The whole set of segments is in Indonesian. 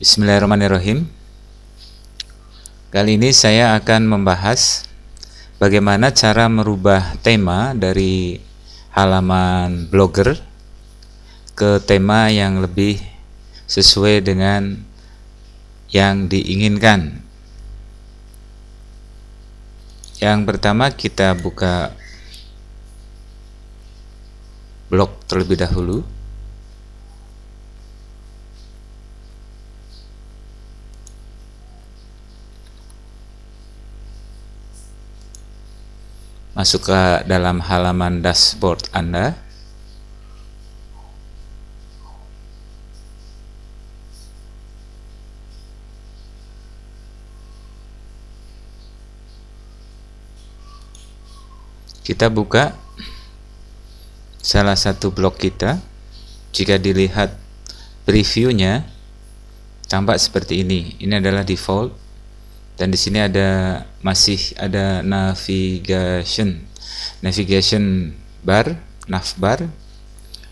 Bismillahirrahmanirrahim. Kali ini saya akan membahas bagaimana cara merubah tema dari halaman blogger ke tema yang lebih sesuai dengan yang diinginkan. Yang pertama kita buka blog terlebih dahulu. masuk ke dalam halaman dashboard Anda. Kita buka salah satu blog kita. Jika dilihat previewnya, tampak seperti ini. Ini adalah default dan di sini ada masih ada navigation navigation bar navbar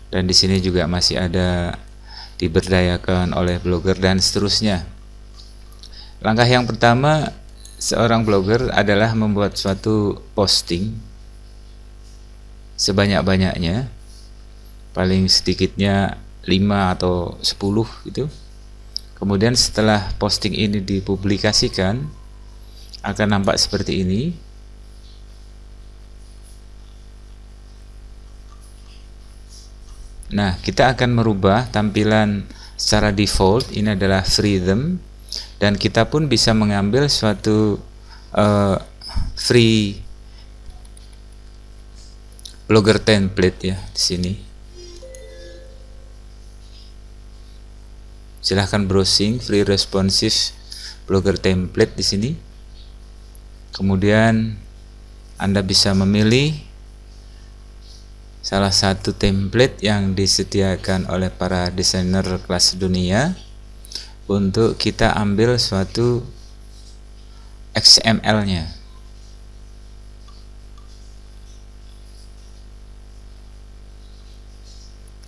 dan di sini juga masih ada diberdayakan oleh blogger dan seterusnya langkah yang pertama seorang blogger adalah membuat suatu posting sebanyak-banyaknya paling sedikitnya 5 atau 10 gitu Kemudian setelah posting ini dipublikasikan akan nampak seperti ini. Nah, kita akan merubah tampilan secara default ini adalah freedom dan kita pun bisa mengambil suatu uh, free blogger template ya di sini. silahkan browsing free responsive blogger template di sini kemudian anda bisa memilih salah satu template yang disediakan oleh para desainer kelas dunia untuk kita ambil suatu XML-nya.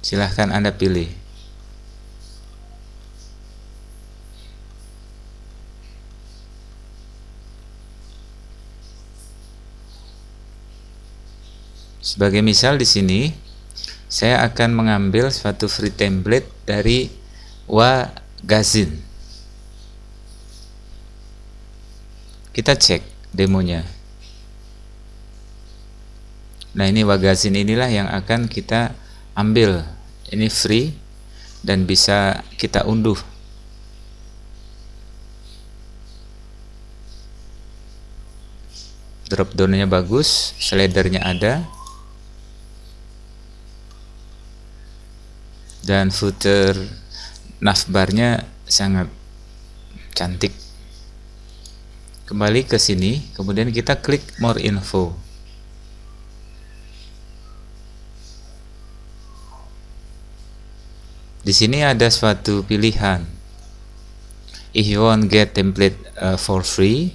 Silahkan Anda pilih. Sebagai misal di sini, saya akan mengambil suatu free template dari Wagazin. Kita cek demonya. Nah ini Wagazin inilah yang akan kita ambil. Ini free dan bisa kita unduh drop downnya bagus, slidernya ada dan footer navbarnya sangat cantik kembali ke sini kemudian kita klik more info di sini ada suatu pilihan if you want get template uh, for free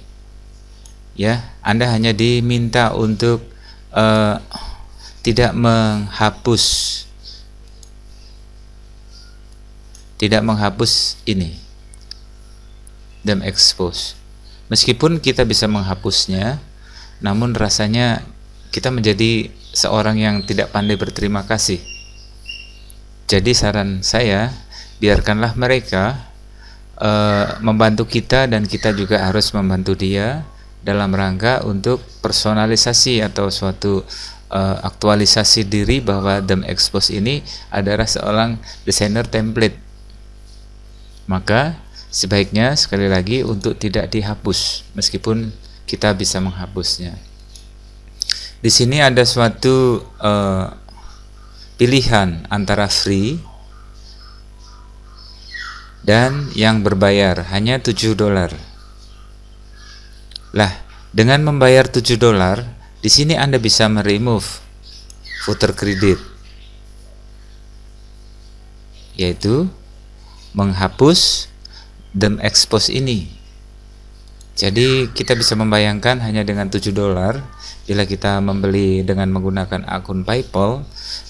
ya Anda hanya diminta untuk uh, tidak menghapus tidak menghapus ini dan expose meskipun kita bisa menghapusnya namun rasanya kita menjadi seorang yang tidak pandai berterima kasih jadi saran saya biarkanlah mereka uh, membantu kita dan kita juga harus membantu dia dalam rangka untuk personalisasi atau suatu uh, aktualisasi diri bahwa dem expose ini adalah seorang desainer template maka sebaiknya sekali lagi untuk tidak dihapus meskipun kita bisa menghapusnya. Di sini ada suatu uh, pilihan antara free dan yang berbayar hanya 7 dolar. Lah, dengan membayar 7 dolar, di sini Anda bisa meremove footer kredit. Yaitu menghapus dem expose ini. Jadi kita bisa membayangkan hanya dengan 7 dolar bila kita membeli dengan menggunakan akun PayPal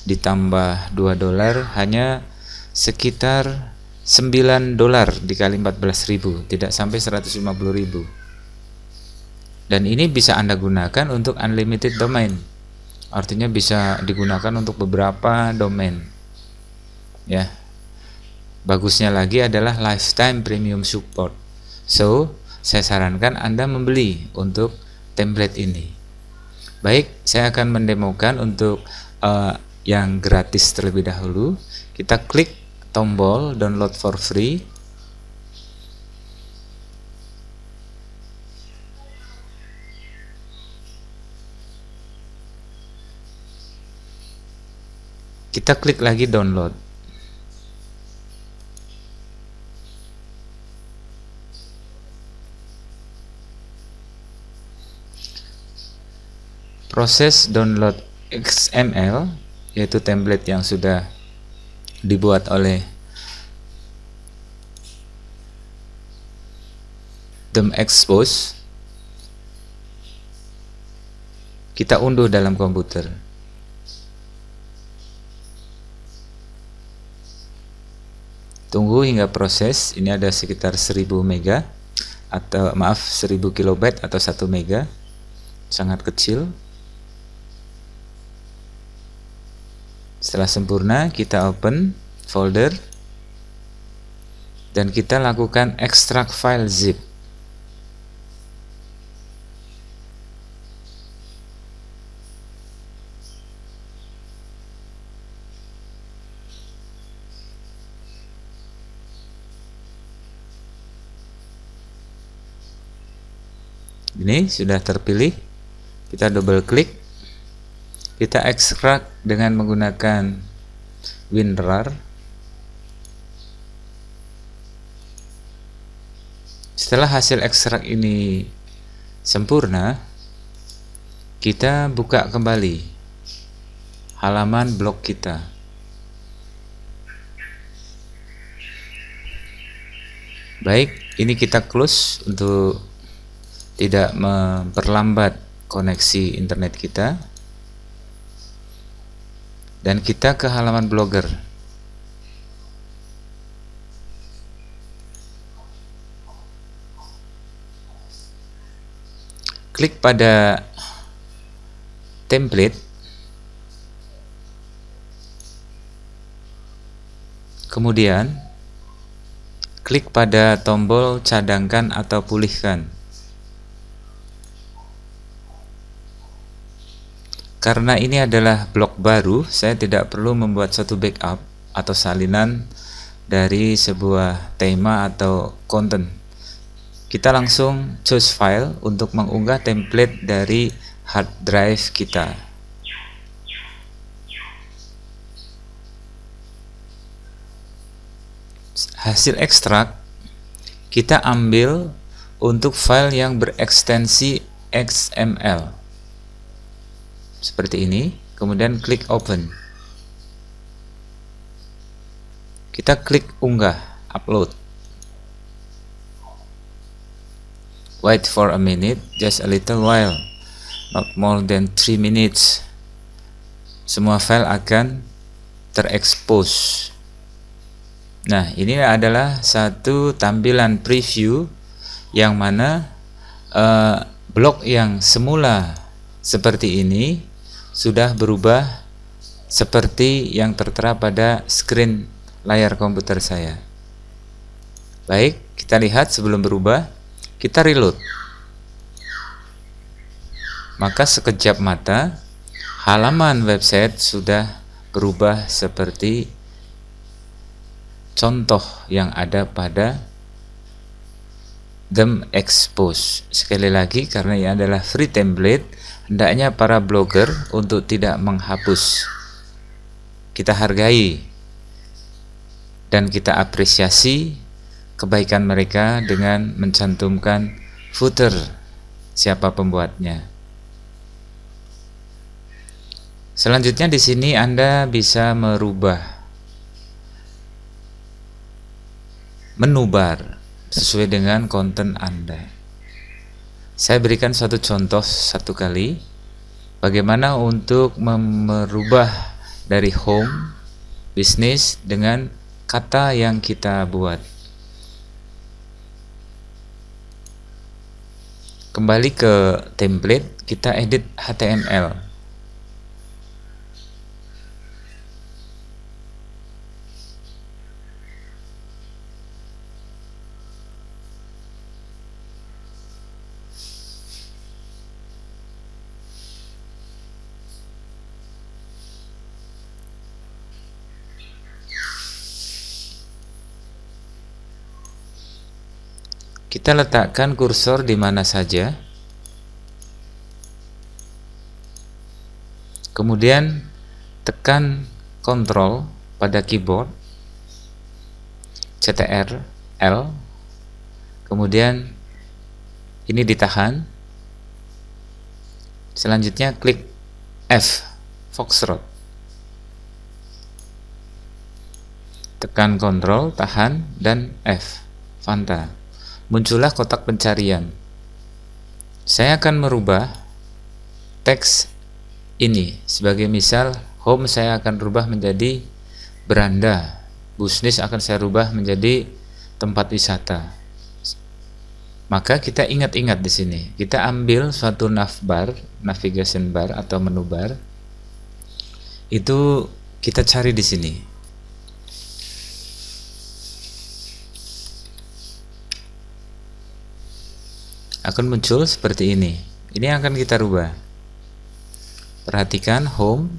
ditambah 2 dolar hanya sekitar 9 dolar dikali 14.000, tidak sampai 150.000. Dan ini bisa Anda gunakan untuk unlimited domain. Artinya bisa digunakan untuk beberapa domain. Ya, Bagusnya lagi adalah lifetime premium support. So, saya sarankan Anda membeli untuk template ini. Baik, saya akan mendemokan untuk uh, yang gratis terlebih dahulu. Kita klik tombol download for free. Kita klik lagi download. proses download XML yaitu template yang sudah dibuat oleh them expose kita unduh dalam komputer tunggu hingga proses ini ada sekitar 1000 mega atau maaf 1000 kilobyte atau 1 mega sangat kecil Setelah sempurna, kita open folder dan kita lakukan extract file zip. Ini sudah terpilih. Kita double klik kita ekstrak dengan menggunakan WinRAR setelah hasil ekstrak ini sempurna kita buka kembali halaman blog kita baik ini kita close untuk tidak memperlambat koneksi internet kita dan kita ke halaman blogger klik pada template kemudian klik pada tombol cadangkan atau pulihkan Karena ini adalah blok baru, saya tidak perlu membuat satu backup atau salinan dari sebuah tema atau konten. Kita langsung choose file untuk mengunggah template dari hard drive kita. Hasil ekstrak kita ambil untuk file yang berekstensi XML seperti ini, kemudian klik open. Kita klik unggah, upload. Wait for a minute, just a little while, not more than 3 minutes. Semua file akan terekspos. Nah, ini adalah satu tampilan preview yang mana uh, blok yang semula seperti ini sudah berubah seperti yang tertera pada screen layar komputer saya. Baik, kita lihat sebelum berubah, kita reload. Maka sekejap mata, halaman website sudah berubah seperti contoh yang ada pada them expose Sekali lagi karena ini adalah free template, hendaknya para blogger untuk tidak menghapus. Kita hargai dan kita apresiasi kebaikan mereka dengan mencantumkan footer siapa pembuatnya. Selanjutnya di sini Anda bisa merubah menubar sesuai dengan konten Anda. Saya berikan satu contoh satu kali bagaimana untuk merubah dari home bisnis dengan kata yang kita buat. Kembali ke template, kita edit HTML. Kita letakkan kursor di mana saja. Kemudian tekan Ctrl pada keyboard CTR L. Kemudian ini ditahan. Selanjutnya klik F Foxtrot. Tekan Ctrl tahan dan F Fanta muncullah kotak pencarian. Saya akan merubah teks ini. Sebagai misal, home saya akan rubah menjadi beranda. Bisnis akan saya rubah menjadi tempat wisata. Maka kita ingat-ingat di sini. Kita ambil suatu navbar, navigation bar atau menu bar. Itu kita cari di sini. akan muncul seperti ini ini yang akan kita rubah perhatikan home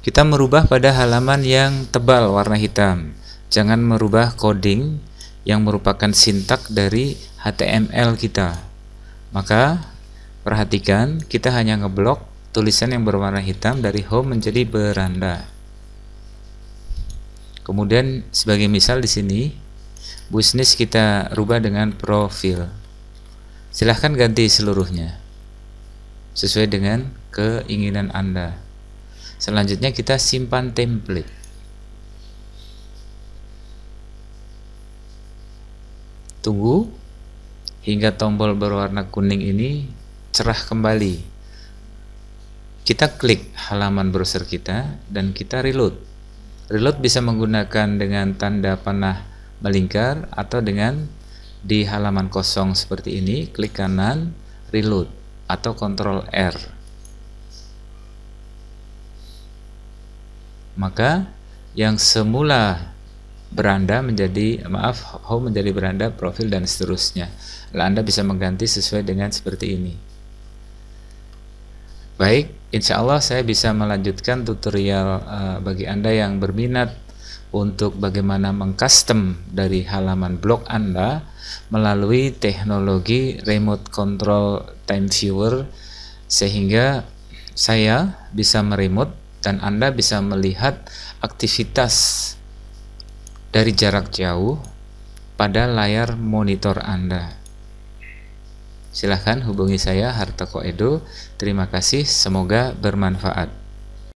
kita merubah pada halaman yang tebal warna hitam jangan merubah coding yang merupakan sintak dari HTML kita maka perhatikan kita hanya ngeblok tulisan yang berwarna hitam dari home menjadi beranda kemudian sebagai misal di sini bisnis kita rubah dengan profil silahkan ganti seluruhnya sesuai dengan keinginan Anda. Selanjutnya kita simpan template. Tunggu hingga tombol berwarna kuning ini cerah kembali. Kita klik halaman browser kita dan kita reload. Reload bisa menggunakan dengan tanda panah melingkar atau dengan di halaman kosong seperti ini, klik kanan reload atau Ctrl R. Maka yang semula beranda menjadi maaf home menjadi beranda profil dan seterusnya. Lalu Anda bisa mengganti sesuai dengan seperti ini. Baik, insya Allah saya bisa melanjutkan tutorial uh, bagi Anda yang berminat untuk bagaimana mengcustom dari halaman blog Anda melalui teknologi remote control time viewer sehingga saya bisa meremote dan Anda bisa melihat aktivitas dari jarak jauh pada layar monitor Anda. Silahkan hubungi saya Hartoko Edo. Terima kasih, semoga bermanfaat.